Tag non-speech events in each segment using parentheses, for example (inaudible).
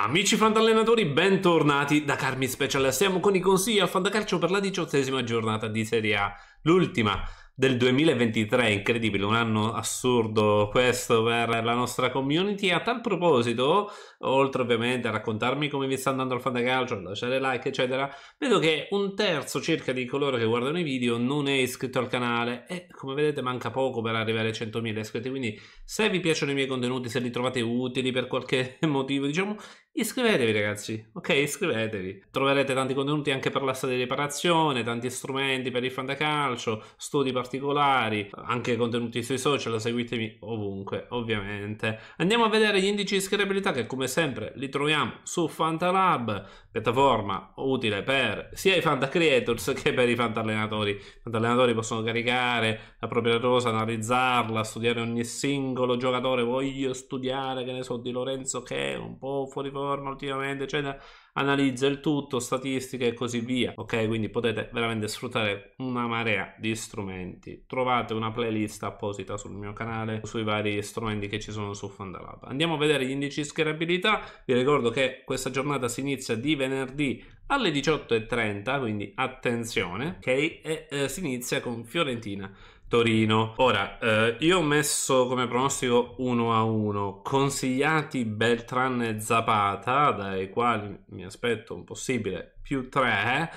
Amici fantallenatori, bentornati da Carmi Special. Siamo con i consigli al fantacalcio per la diciottesima giornata di Serie A, l'ultima del 2023, incredibile, un anno assurdo questo per la nostra community. A tal proposito, oltre ovviamente a raccontarmi come vi sta andando il fantacalcio, lasciare like, eccetera, vedo che un terzo circa di coloro che guardano i video non è iscritto al canale e come vedete manca poco per arrivare ai 100.000 iscritti, quindi se vi piacciono i miei contenuti, se li trovate utili per qualche (laughs) motivo, diciamo, Iscrivetevi ragazzi, ok? Iscrivetevi. Troverete tanti contenuti anche per l'asta di riparazione, tanti strumenti per il calcio, studi particolari, anche contenuti sui social, seguitemi ovunque, ovviamente. Andiamo a vedere gli indici di scalabilità che come sempre li troviamo su Fantalab, piattaforma utile per sia i Fanta Creators che per i allenatori. I allenatori possono caricare la propria rosa, analizzarla, studiare ogni singolo giocatore. Voglio studiare, che ne so, di Lorenzo che è un po' fuori forma piattaforma ultimamente, eccetera, analizza il tutto, statistiche e così via. Ok, quindi potete veramente sfruttare una marea di strumenti. Trovate una playlist apposita sul mio canale sui vari strumenti che ci sono su Fondalab. Andiamo a vedere gli indici di schierabilità. Vi ricordo che questa giornata si inizia di venerdì alle 18.30, quindi attenzione, ok? E eh, si inizia con Fiorentina. Torino. Ora, eh, io ho messo come pronostico 1 a 1, consigliati Beltran e Zapata, dai quali mi aspetto un possibile più 3.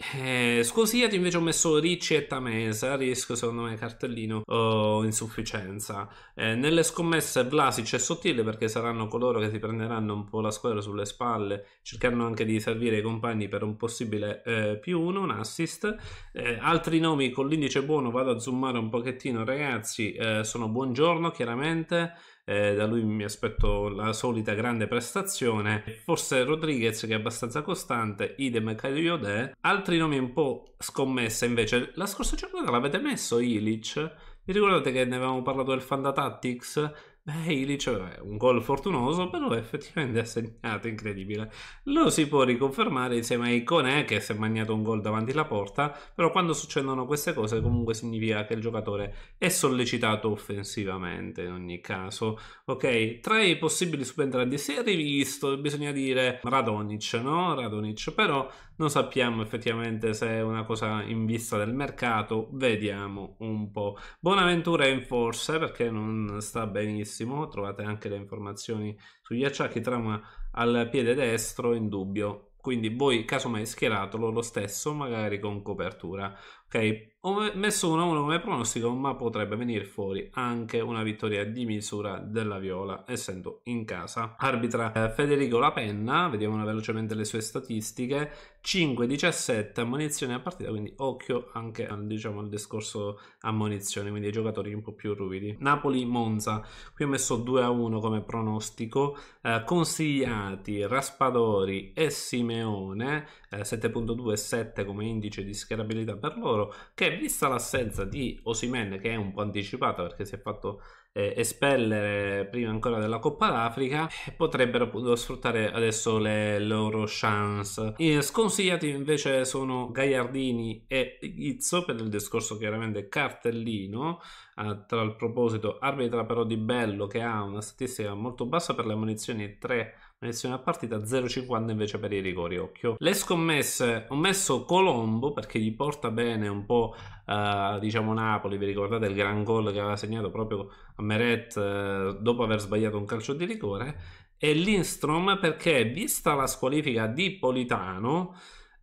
Eh, Scosiato invece ho messo Ricci e Tamesa, rischio secondo me cartellino oh, insufficienza. Eh, nelle scommesse Vlasic e Sottile perché saranno coloro che si prenderanno un po' la squadra sulle spalle, cercando anche di servire i compagni per un possibile eh, più uno, un assist. Eh, altri nomi con l'indice buono, vado a zoomare un pochettino ragazzi, eh, sono Buongiorno chiaramente eh, da lui mi aspetto la solita grande prestazione, forse Rodriguez che è abbastanza costante, idem Cariode, altri nomi un po' scommessa invece, la scorsa giornata l'avete messo Ilic? Vi ricordate che ne avevamo parlato del Fanda Tactics? Haley, eh, è un gol fortunoso, però effettivamente ha segnato, incredibile. Lo si può riconfermare insieme a Icone, che si è mangiato un gol davanti alla porta, però quando succedono queste cose comunque significa che il giocatore è sollecitato offensivamente in ogni caso. Ok, tra i possibili subentranti si è rivisto, bisogna dire Radonic, no? Radonic, però non sappiamo effettivamente se è una cosa in vista del mercato, vediamo un po'. Bonaventura è in forse perché non sta benissimo, trovate anche le informazioni sugli acciacchi, trama al piede destro in dubbio, quindi voi casomai schieratelo lo stesso magari con copertura Ok, ho messo 1-1 come pronostico, ma potrebbe venire fuori anche una vittoria di misura della Viola, essendo in casa. Arbitra eh, Federico Lapenna, vediamo velocemente le sue statistiche, 5-17 ammonizioni a partita, quindi occhio anche al, diciamo, al discorso ammonizioni, quindi ai giocatori un po' più ruvidi. Napoli-Monza, qui ho messo 2-1 come pronostico, eh, consigliati Raspadori e Simeone, eh, 7.2 come indice di schierabilità per loro, loro che vista l'assenza di Osimen che è un po' anticipata perché si è fatto eh, espellere prima ancora della Coppa d'Africa potrebbero sfruttare adesso le loro chance e sconsigliati invece sono Gagliardini e Izzo per il discorso chiaramente cartellino eh, tra il proposito arbitra però di Bello che ha una statistica molto bassa per le munizioni 3 Mediazione a partita 0,50 invece per i rigori, occhio. Le scommesse, ho messo Colombo perché gli porta bene un po', eh, diciamo, Napoli. Vi ricordate il gran gol che aveva segnato proprio a Meret eh, dopo aver sbagliato un calcio di rigore? E Lindstrom perché, vista la squalifica di Politano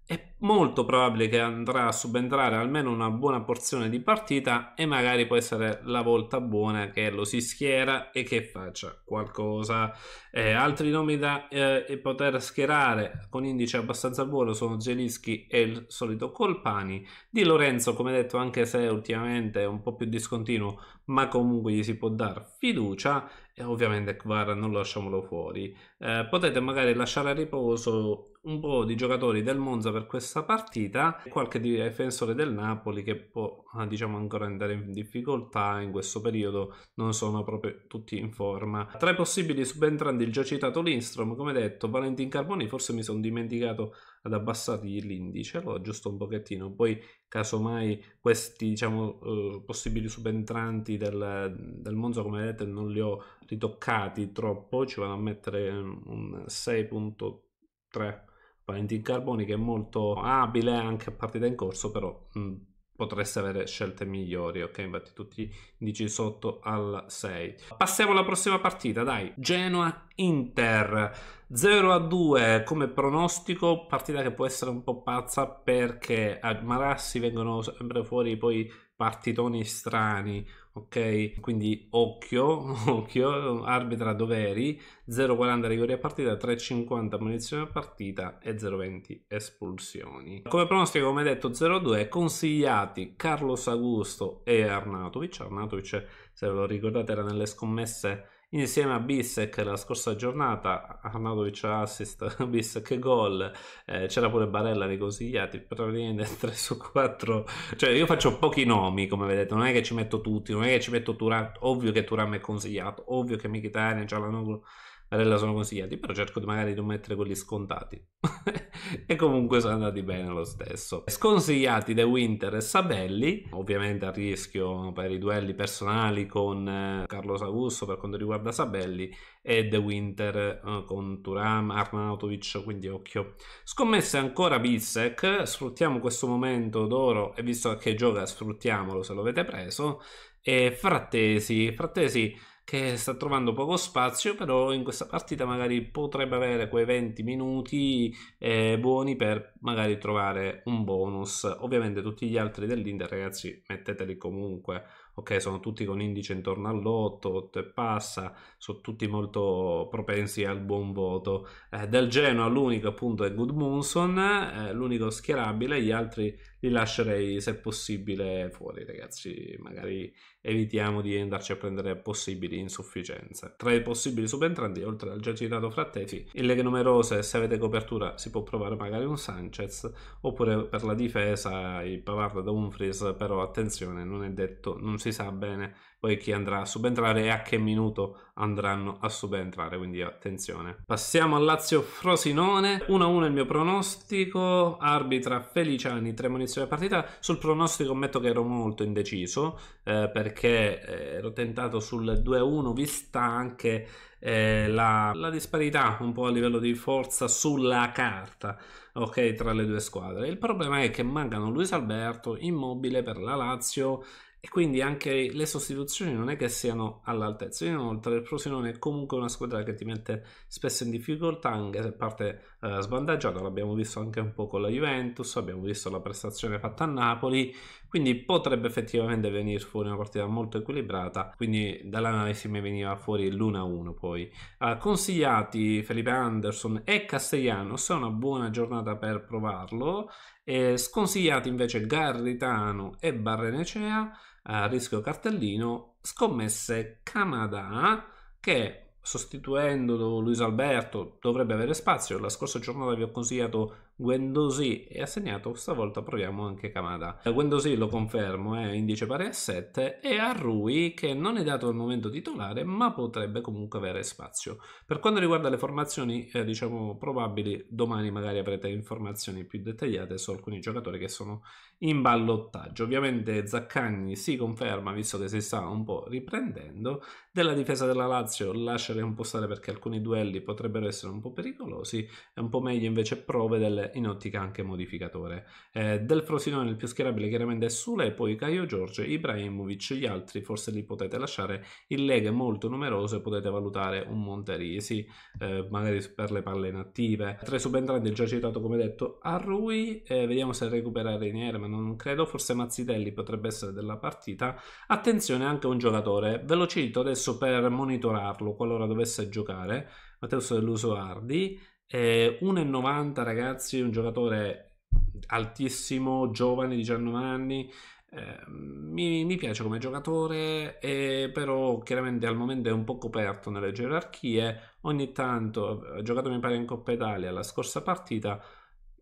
è molto probabile che andrà a subentrare almeno una buona porzione di partita e magari può essere la volta buona che lo si schiera e che faccia qualcosa. Eh, altri nomi da eh, poter schierare con indice abbastanza buono sono Zelischi e il solito Colpani. Di Lorenzo, come detto, anche se ultimamente è un po' più discontinuo, ma comunque gli si può dare fiducia e ovviamente Kvara non lasciamolo fuori. Eh, potete magari lasciare a riposo un po' di giocatori del Monza per questa partita e qualche difensore del Napoli che può ah, diciamo ancora andare in difficoltà in questo periodo non sono proprio tutti in forma tra i possibili subentranti il già citato Lindstrom come detto Valentin Carboni forse mi sono dimenticato ad abbassargli l'indice lo aggiusto un pochettino poi casomai questi diciamo eh, possibili subentranti del, del Monza come vedete non li ho ritoccati troppo ci vanno a mettere ehm, un 6.3 Valentin Carboni che è molto abile anche a partita in corso, però mh, mm, potreste avere scelte migliori, ok? Infatti tutti indici sotto al 6. Passiamo alla prossima partita, dai. Genoa-Inter. 0 a 2 come pronostico, partita che può essere un po' pazza perché a eh, Marassi vengono sempre fuori poi partitoni strani ok? Quindi occhio, (laughs) occhio, arbitra doveri, 0,40 rigori a partita, 3,50 munizioni a partita e 0,20 espulsioni. Come pronostico, come detto, 0,2 consigliati Carlos Augusto e Arnatovic. Arnatovic, se ve lo ricordate, era nelle scommesse insieme a Bissek la scorsa giornata Arnautovic assist, (laughs) Bissek gol eh, c'era pure Barella nei consigliati praticamente 3 su 4 cioè io faccio pochi nomi come vedete non è che ci metto tutti non è che ci metto Turan ovvio che Turam è consigliato ovvio che Mkhitaryan, Cialanoglu Barella sono consigliati, però cerco magari di non mettere quelli scontati. (laughs) e comunque sono andati bene lo stesso. Sconsigliati The Winter e Sabelli, ovviamente a rischio per i duelli personali con eh, Carlos Augusto per quanto riguarda Sabelli e The Winter eh, con Turam, Arnautovic, quindi occhio. Scommesse ancora Bissek, sfruttiamo questo momento d'oro e visto che gioca sfruttiamolo se lo avete preso. E Frattesi, Frattesi che sta trovando poco spazio, però in questa partita magari potrebbe avere quei 20 minuti eh, buoni per magari trovare un bonus. Ovviamente tutti gli altri dell'Inter, ragazzi, metteteli comunque. Ok, sono tutti con indice intorno all'8, 8 e passa, sono tutti molto propensi al buon voto. Eh, del Genoa l'unico appunto è Goodmunson, eh, l'unico schierabile, gli altri li lascerei se possibile fuori, ragazzi. Magari evitiamo di andarci a prendere possibili insufficienze. Tra i possibili subentranti, oltre al già citato Frattesi, in leghe numerose, se avete copertura, si può provare magari un Sanchez, oppure per la difesa, il Pavard da Humphries, però attenzione, non è detto, non si sa bene poi chi andrà a subentrare e a che minuto andranno a subentrare, quindi attenzione. Passiamo al Lazio Frosinone, 1-1 è il mio pronostico, arbitra Feliciani, tre munizioni della partita, sul pronostico ammetto che ero molto indeciso eh, perché eh, ero tentato sul 2-1 vista anche eh, la, la disparità un po' a livello di forza sulla carta ok tra le due squadre il problema è che mancano Luis Alberto immobile per la Lazio e quindi anche le sostituzioni non è che siano all'altezza. Inoltre il Frosinone è comunque una squadra che ti mette spesso in difficoltà, anche se parte eh, svantaggiata, l'abbiamo visto anche un po' con la Juventus, abbiamo visto la prestazione fatta a Napoli, quindi potrebbe effettivamente venire fuori una partita molto equilibrata, quindi dall'analisi mi veniva fuori l'1-1 poi. Eh, consigliati Felipe Anderson e Castellanos, è una buona giornata per provarlo, eh, sconsigliati invece Garritano e Barrenecea, a rischio cartellino scommesse Canada che sostituendo Luis Alberto dovrebbe avere spazio. La scorsa giornata vi ho consigliato Guendosi è assegnato, stavolta proviamo anche Kamada. Guendosi lo confermo, è eh, indice pari a 7 e a Rui che non è dato al momento titolare ma potrebbe comunque avere spazio. Per quanto riguarda le formazioni eh, diciamo probabili, domani magari avrete informazioni più dettagliate su alcuni giocatori che sono in ballottaggio. Ovviamente Zaccagni si conferma visto che si sta un po' riprendendo. Della difesa della Lazio lascerei un po' stare perché alcuni duelli potrebbero essere un po' pericolosi, è un po' meglio invece prove delle eh, in ottica anche modificatore. Eh, del Frosinone il più schierabile chiaramente è Sule poi Caio Giorgio, Ibrahimovic, gli altri forse li potete lasciare, in leghe molto numerose potete valutare un Monterisi, eh, magari per le palle inattive. Tra i subentranti già citato come detto a Rui, eh, vediamo se recupera Reniere ma non credo, forse Mazzitelli potrebbe essere della partita. Attenzione anche un giocatore, ve lo cito adesso per monitorarlo qualora dovesse giocare, Matteo Dell'Uso Ardi eh, 1,90 ragazzi, un giocatore altissimo, giovane, 19 anni. Eh, mi, mi, piace come giocatore, eh, però chiaramente al momento è un po' coperto nelle gerarchie. Ogni tanto ha eh, giocato mi pare in Coppa Italia la scorsa partita.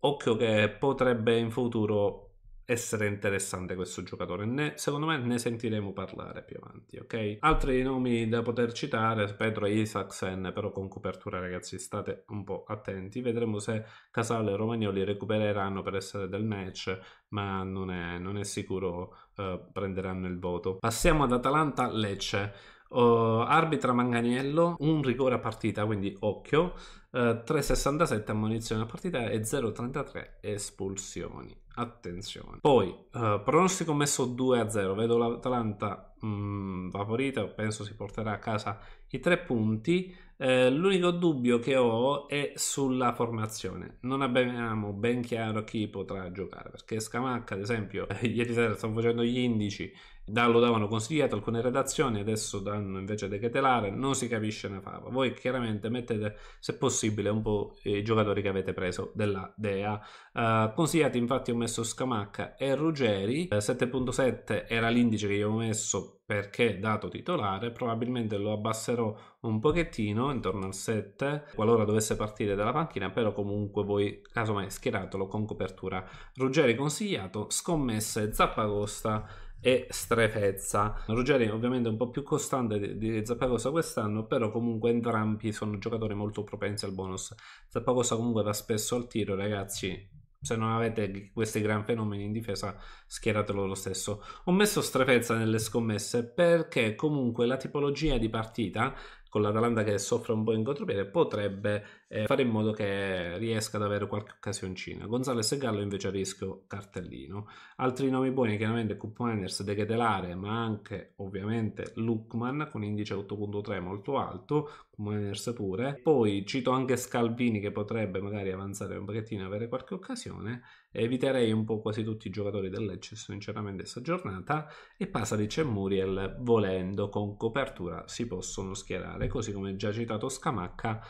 Occhio che potrebbe in futuro essere interessante questo giocatore. Ne, secondo me ne sentiremo parlare più avanti, ok? Altri nomi da poter citare, Pedro Isaacsen, però con copertura ragazzi state un po' attenti, vedremo se Casale e Romagnoli recupereranno per essere del match, ma non è, non è sicuro eh, prenderanno il voto. Passiamo ad Atalanta-Lecce. Uh, arbitra Manganiello, un rigore a partita, quindi occhio, uh, eh, 3,67 ammonizione a partita e 0,33 espulsioni attenzione. Poi, eh, pronostico messo 2 a 0, vedo l'Atalanta mh, mm, favorita, penso si porterà a casa i tre punti. Eh, l'unico dubbio che ho è sulla formazione, non abbiamo ben chiaro chi potrà giocare, perché Scamacca ad esempio (laughs) ieri sera sto facendo gli indici, da, lo davano consigliato alcune redazioni, adesso danno invece De Ketelare, non si capisce una fava. Voi chiaramente mettete, se possibile, un po' i giocatori che avete preso della DEA. Uh, consigliati infatti ho messo Scamacca e Ruggeri, uh, eh, 7.7 era l'indice che io ho messo perché dato titolare, probabilmente lo abbasserò un pochettino intorno al 7 qualora dovesse partire dalla panchina, però comunque voi casomai schieratelo con copertura. Ruggeri consigliato, scommesse Zappagosta e strefezza. Ruggeri ovviamente un po' più costante di, di Zapparosa quest'anno, però comunque entrambi sono giocatori molto propensi al bonus. Zapparosa comunque va spesso al tiro, ragazzi, se non avete questi gran fenomeni in difesa, schieratelo lo stesso. Ho messo strefezza nelle scommesse perché comunque la tipologia di partita con l'Atalanta che soffre un po' in contropiede, potrebbe eh, fare in modo che riesca ad avere qualche occasioncina. Gonzales e Gallo invece a rischio cartellino. Altri nomi buoni chiaramente Kupaners, De Ketelare, ma anche ovviamente Lukman con indice 8.3 molto alto, Kupaners pure. Poi cito anche Scalvini che potrebbe magari avanzare un pochettino e avere qualche occasione eviterei un po' quasi tutti i giocatori del Lecce sinceramente questa giornata e Pasalic e Muriel volendo con copertura si possono schierare così come già citato Scamacca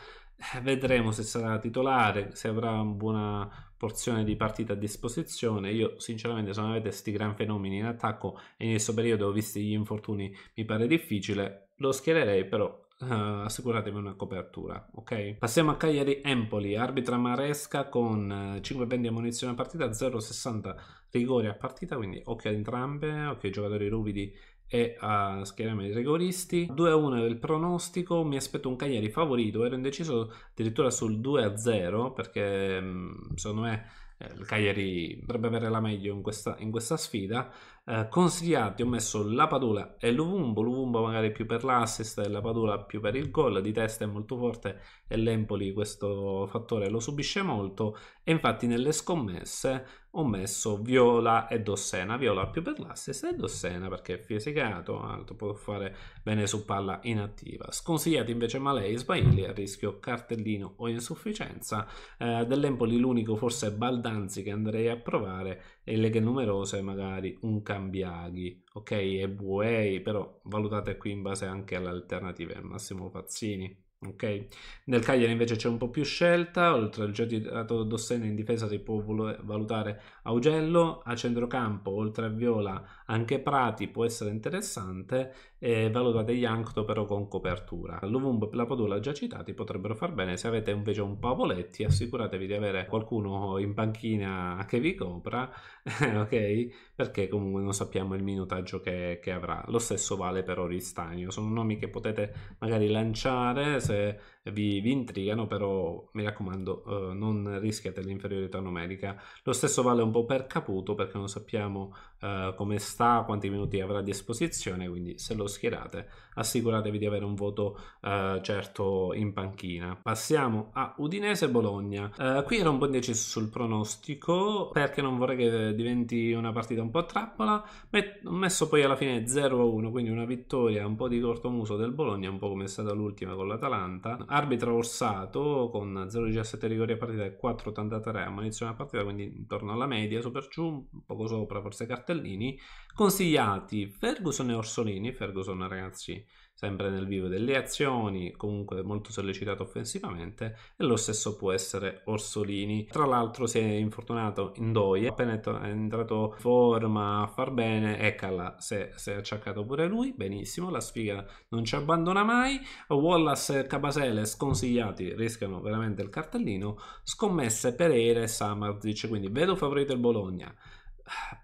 eh, vedremo se sarà titolare se avrà una buona porzione di partita a disposizione io sinceramente se non avete questi gran fenomeni in attacco e in questo periodo ho visto gli infortuni mi pare difficile lo schiererei però uh, assicuratevi una copertura, ok? Passiamo a Cagliari Empoli, arbitra Maresca con 5 eh, pendi a munizione a partita, 0,60 rigori a partita, quindi occhio ad entrambe, occhio ai giocatori ruvidi e a schierarmi i rigoristi 2-1 a del pronostico mi aspetto un Cagliari favorito ero indeciso addirittura sul 2-0 a perché mm, secondo me eh, il Cagliari dovrebbe avere la meglio in questa, in questa sfida. Eh, consigliati ho messo la Padula e l'Uvumbo, l'Uvumbo magari più per l'assist e la Padula più per il gol, di testa è molto forte e l'Empoli questo fattore lo subisce molto e infatti nelle scommesse ho messo viola ed ossena, viola più per l'assist ed ossena perché è fisicato, altro può fare bene su palla inattiva. Sconsigliati invece Malei e Sbaigli a rischio cartellino o insufficienza, eh, dell'Empoli l'unico forse è Baldanzi che andrei a provare e leghe numerose magari un Cambiaghi, ok? E Buei, però valutate qui in base anche alle alternative, Massimo Pazzini. Okay. Nel Cagliari invece c'è un po' più scelta, oltre al giocato Dossene in difesa si può valutare Augello, a centrocampo oltre a Viola anche Prati può essere interessante e valutate gli Ancto però con copertura. L'Ovumb e la Padula già citati potrebbero far bene, se avete invece un Pavoletti assicuratevi di avere qualcuno in panchina che vi copra, (laughs) ok? Perché comunque non sappiamo il minutaggio che, che avrà. Lo stesso vale per Oristagno, sono nomi che potete magari lanciare se vi, vi intrigano, però mi raccomando eh, non rischiate l'inferiorità numerica. Lo stesso vale un po' per Caputo perché non sappiamo eh, come sta, quanti minuti avrà di esposizione, quindi se lo schierate assicuratevi di avere un voto eh, certo in panchina. Passiamo a Udinese Bologna. Eh, qui ero un po' indeciso sul pronostico perché non vorrei che diventi una partita un po' a trappola, Met- ho messo poi alla fine 0-1, quindi una vittoria un po' di cortomuso del Bologna, un po' come è stata l'ultima con l'Atalanta arbitra Orsato con 0,17 rigori a partita e 4,83 ammonizione a partita, quindi intorno alla media, super giù, un poco sopra forse Cartellini, consigliati Ferguson e Orsolini, Ferguson ragazzi sempre nel vivo delle azioni, comunque molto sollecitato offensivamente e lo stesso può essere Orsolini. Tra l'altro si è infortunato in doia, appena è entrato in forma a far bene, Eccala si è, si è acciaccato pure lui, benissimo, la sfiga non ci abbandona mai, Wallace e Cabasele sconsigliati rischiano veramente il cartellino, scommesse Pereira e Samarzic, quindi vedo favorito il Bologna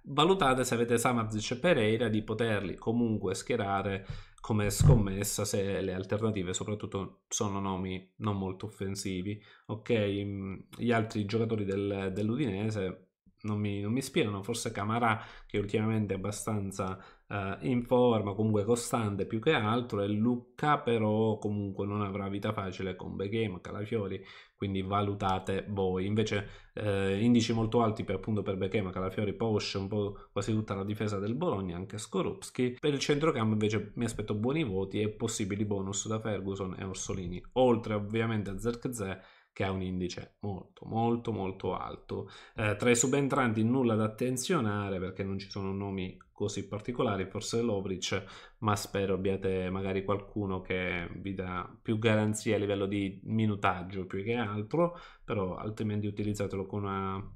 valutate se avete Samarzic e Pereira di poterli comunque schierare come scommessa se le alternative soprattutto sono nomi non molto offensivi. Ok, mm, gli altri giocatori del, dell'Udinese non mi, non mi ispirano, forse Camarà che ultimamente è abbastanza eh, in forma, comunque costante più che altro, e Lucca però comunque non avrà vita facile con Begame, Calafiori, quindi valutate voi. Invece eh, indici molto alti per, appunto per Becchema, Calafiori, Porsche, un po' quasi tutta la difesa del Bologna, anche Skorupski. Per il centrocampo invece mi aspetto buoni voti e possibili bonus da Ferguson e Orsolini, oltre ovviamente a Zerkzee che ha un indice molto molto molto alto. Eh, tra i subentranti nulla da attenzionare perché non ci sono nomi così particolari, forse Lovric, ma spero abbiate magari qualcuno che vi dà più garanzie a livello di minutaggio più che altro, però altrimenti utilizzatelo con una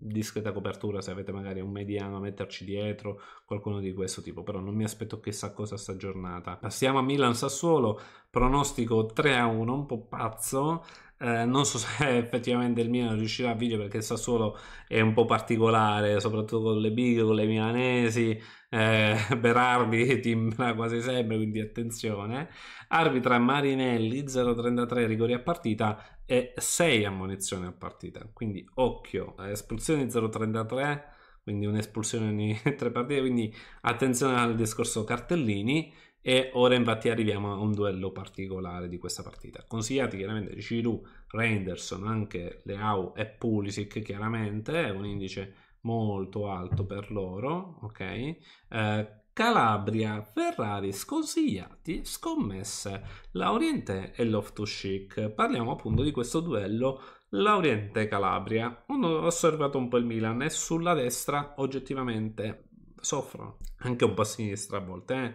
discreta copertura se avete magari un mediano a metterci dietro, qualcuno di questo tipo, però non mi aspetto chissà cosa sta giornata. Passiamo a Milan Sassuolo, pronostico 3 a 1, un po' pazzo. Eh, non so (laughs) se effettivamente il Milan riuscirà a vincere perché il Sassuolo è un po' particolare, soprattutto con le big, con le milanesi, eh, (laughs) Berardi timbra quasi sempre, quindi attenzione. Arbitra Marinelli 0-33 rigori a partita, e 6 ammonizioni a partita. Quindi occhio, espulsione 0,33, quindi un'espulsione ogni 3 (laughs) partite, quindi attenzione al discorso cartellini e ora infatti arriviamo a un duello particolare di questa partita. Consigliati chiaramente Giroud, Renderson, anche Leao e Pulisic chiaramente, è un indice molto alto per loro, ok? Eh, Calabria, Ferrari sconsigliati, scommesse, Lauriente e Loftus Chic. Parliamo appunto di questo duello Lauriente-Calabria. Uno Ho osservato un po' il Milan e sulla destra oggettivamente soffrono, anche un po' a sinistra a volte, eh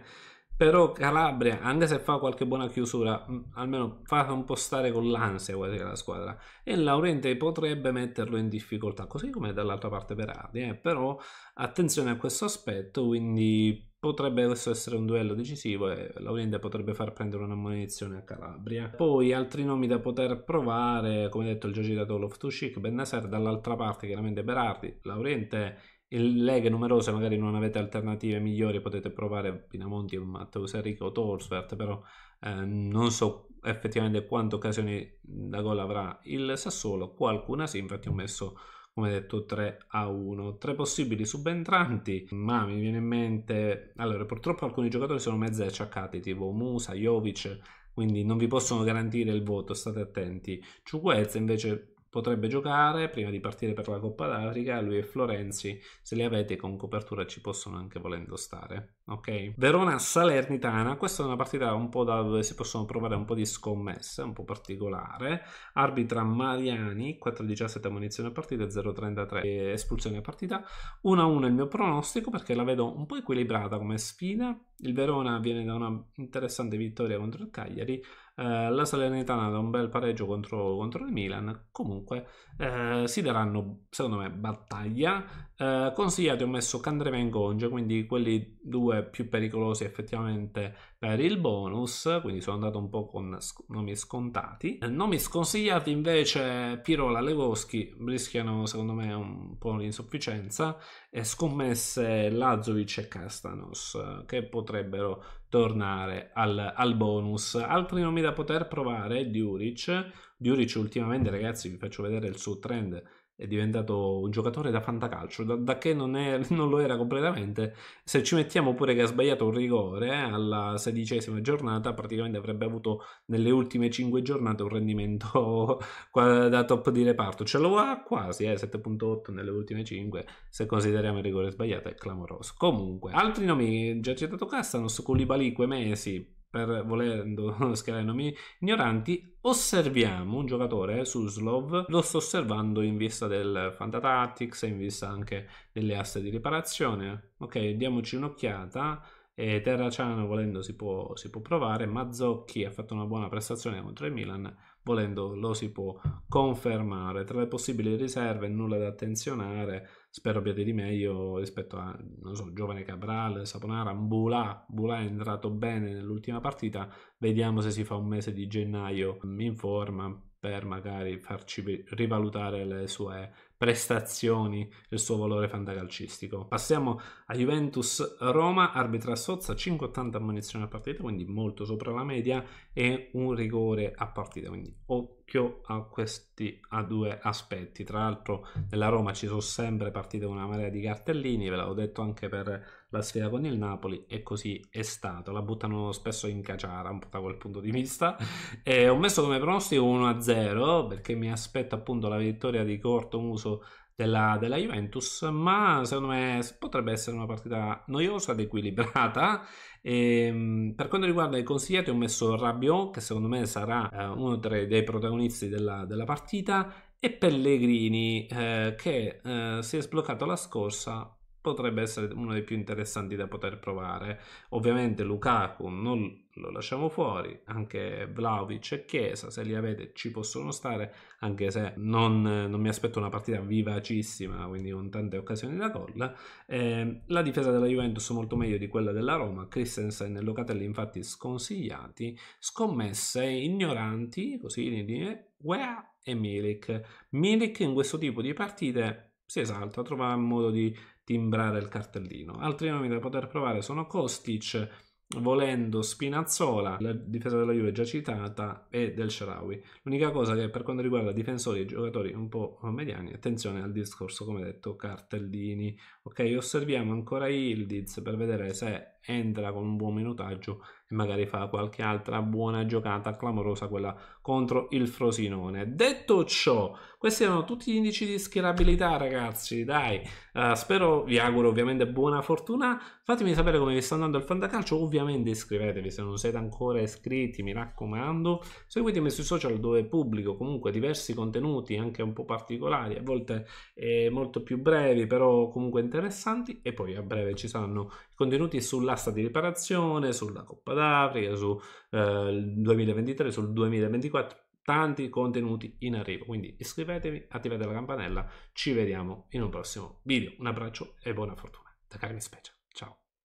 però Calabria, anche se fa qualche buona chiusura, almeno fa un po' stare con l'ansia quasi la squadra. E Laurente potrebbe metterlo in difficoltà, così come dall'altra parte per Ardi. Eh. Però attenzione a questo aspetto, quindi potrebbe adesso essere un duello decisivo e Laurente potrebbe far prendere una munizione a Calabria. Poi altri nomi da poter provare, come detto il giocatore girato Loftushik, Ben Nasser dall'altra parte chiaramente Berardi, Laurente in leghe numerose magari non avete alternative migliori, potete provare Pinamonti, Matteo Serrico o Torsvert, però eh, non so effettivamente quante occasioni da gol avrà il Sassuolo, qualcuna sì, infatti ho messo come detto 3 a 1 tre possibili subentranti ma mi viene in mente allora purtroppo alcuni giocatori sono mezzi acciaccati tipo Musa, Jovic quindi non vi possono garantire il voto state attenti Ciuquezza invece potrebbe giocare prima di partire per la Coppa d'Africa, lui e Florenzi, se li avete con copertura ci possono anche volendo stare, ok? Verona-Salernitana, questa è una partita un po' dove si possono provare un po' di scommesse, un po' particolare, arbitra Mariani, 4-17 munizione a partita, 0-33 espulsione a partita, 1-1 il mio pronostico perché la vedo un po' equilibrata come sfida, il Verona viene da una interessante vittoria contro il Cagliari, eh, la Salernitana da un bel pareggio contro, contro il Milan, comunque eh, si daranno, secondo me, battaglia. Eh, consigliati ho messo Candreva e Gonge, quindi quelli due più pericolosi effettivamente per il bonus, quindi sono andato un po' con nomi scontati. Eh, nomi sconsigliati invece Pirola, e Levoschi, rischiano secondo me un po' l'insufficienza, e scommesse Lazovic e Castanos, che potrebbero tornare al, al, bonus. Altri nomi da poter provare, Duric. Duric ultimamente, ragazzi, vi faccio vedere il suo trend è diventato un giocatore da fantacalcio, da, da che non, è, (laughs) non, lo era completamente. Se ci mettiamo pure che ha sbagliato un rigore eh, alla sedicesima giornata, praticamente avrebbe avuto nelle ultime cinque giornate un rendimento (laughs) da top di reparto. Ce lo ha quasi, eh, 7.8 nelle ultime 5, se consideriamo il rigore sbagliato è clamoroso. Comunque, altri nomi, già citato Castanos, Koulibaly, Quemesi, per volendo (laughs) schierare nomi ignoranti, osserviamo un giocatore, su Slov, lo sto osservando in vista del Fanta Tactics, in vista anche delle aste di riparazione. Ok, diamoci un'occhiata e Terraciano volendo si può, si può, provare, Mazzocchi ha fatto una buona prestazione contro il Milan, volendo lo si può confermare. Tra le possibili riserve nulla da attenzionare, spero abbiate di meglio rispetto a, non so, giovane Cabral, Saponara, Mbula, Mbula è entrato bene nell'ultima partita, vediamo se si fa un mese di gennaio in forma per magari farci rivalutare le sue prestazioni e il suo valore fantacalcistico. Passiamo a Juventus-Roma, arbitra Sozza, 5,80 ammunizioni a partita, quindi molto sopra la media, e un rigore a partita, quindi occhio a questi a due aspetti. Tra l'altro nella Roma ci sono sempre partite con una marea di cartellini, ve l'avevo detto anche per la sfida con il Napoli e così è stato. La buttano spesso in caciara un po' da quel punto di vista. E ho messo come pronostico 1-0 perché mi aspetto appunto la vittoria di Corto Muso noioso della, della, Juventus, ma secondo me potrebbe essere una partita noiosa ed equilibrata. E, ehm, per quanto riguarda i consigliati, ho messo Rabiot, che secondo me sarà eh, uno dei, dei protagonisti della, della, partita, e Pellegrini, eh, che eh, si è sbloccato la scorsa, potrebbe essere uno dei più interessanti da poter provare. Ovviamente Lukaku non lo lasciamo fuori, anche Vlaovic e Chiesa, se li avete ci possono stare, anche se non, non mi aspetto una partita vivacissima, quindi con tante occasioni da gol. Eh, la difesa della Juventus molto meglio di quella della Roma, Christensen e Locatelli infatti sconsigliati, scommesse ignoranti, così in linee, Wea e Milik. Milik in questo tipo di partite si esalta, trova modo di timbrare il cartellino. Altri nomi da poter provare sono Kostic, volendo Spinazzola, la difesa della Juve già citata, e del Sharawi. L'unica cosa che per quanto riguarda difensori e giocatori un po' mediani, attenzione al discorso, come detto, cartellini. Ok, osserviamo ancora Ildiz per vedere se entra con un buon minutaggio e magari fa qualche altra buona giocata clamorosa quella contro il Frosinone. Detto ciò, questi erano tutti gli indici di schierabilità ragazzi, dai, uh, spero, vi auguro ovviamente buona fortuna, fatemi sapere come vi sta andando il fantacalcio, ovviamente iscrivetevi se non siete ancora iscritti, mi raccomando, seguitemi sui social dove pubblico comunque diversi contenuti anche un po' particolari, a volte eh, molto più brevi però comunque interessanti e poi a breve ci saranno i contenuti sulla l'asta di riparazione, sulla Coppa d'Africa, eh, sul eh, 2023, sul 2024, tanti contenuti in arrivo. Quindi iscrivetevi, attivate la campanella, ci vediamo in un prossimo video. Un abbraccio e buona fortuna. Da Carmine Special.